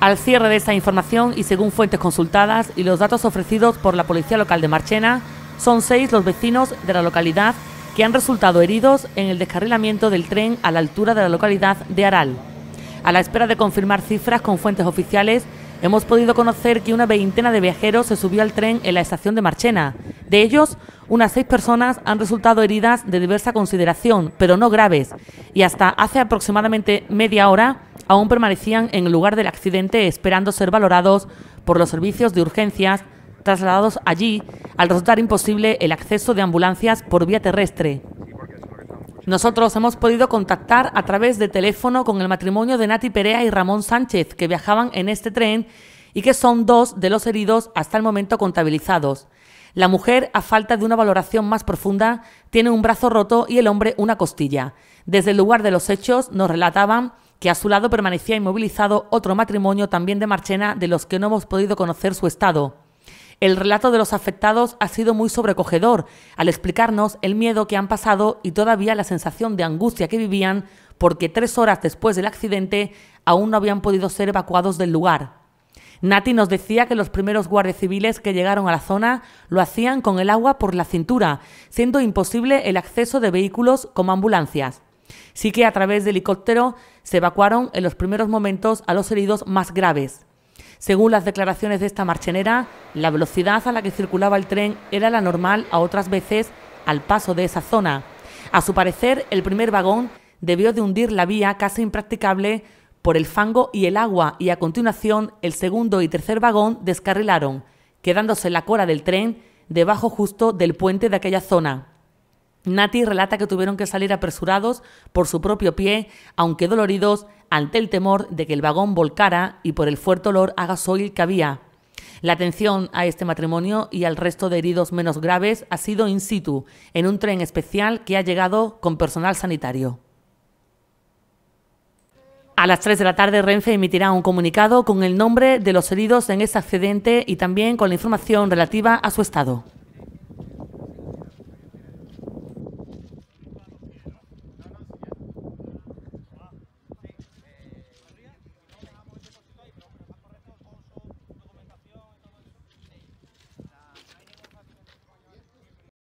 Al cierre de esta información y según fuentes consultadas y los datos ofrecidos por la Policía Local de Marchena, son seis los vecinos de la localidad que han resultado heridos en el descarrilamiento del tren a la altura de la localidad de Aral. A la espera de confirmar cifras con fuentes oficiales, hemos podido conocer que una veintena de viajeros se subió al tren en la estación de Marchena, de ellos, unas seis personas han resultado heridas de diversa consideración, pero no graves, y hasta hace aproximadamente media hora aún permanecían en el lugar del accidente esperando ser valorados por los servicios de urgencias trasladados allí al resultar imposible el acceso de ambulancias por vía terrestre. Nosotros hemos podido contactar a través de teléfono con el matrimonio de Nati Perea y Ramón Sánchez, que viajaban en este tren y que son dos de los heridos hasta el momento contabilizados. La mujer, a falta de una valoración más profunda, tiene un brazo roto y el hombre una costilla. Desde el lugar de los hechos nos relataban que a su lado permanecía inmovilizado otro matrimonio también de Marchena de los que no hemos podido conocer su estado. El relato de los afectados ha sido muy sobrecogedor al explicarnos el miedo que han pasado y todavía la sensación de angustia que vivían porque tres horas después del accidente aún no habían podido ser evacuados del lugar. Nati nos decía que los primeros guardias civiles que llegaron a la zona lo hacían con el agua por la cintura, siendo imposible el acceso de vehículos como ambulancias. Sí que a través de helicóptero se evacuaron en los primeros momentos a los heridos más graves. Según las declaraciones de esta marchenera, la velocidad a la que circulaba el tren era la normal a otras veces al paso de esa zona. A su parecer, el primer vagón debió de hundir la vía casi impracticable por el fango y el agua y a continuación el segundo y tercer vagón descarrilaron, quedándose en la cola del tren debajo justo del puente de aquella zona. Nati relata que tuvieron que salir apresurados por su propio pie, aunque doloridos, ante el temor de que el vagón volcara y por el fuerte olor a gasoil que había. La atención a este matrimonio y al resto de heridos menos graves ha sido in situ, en un tren especial que ha llegado con personal sanitario. A las 3 de la tarde, Renfe emitirá un comunicado con el nombre de los heridos en este accidente y también con la información relativa a su estado.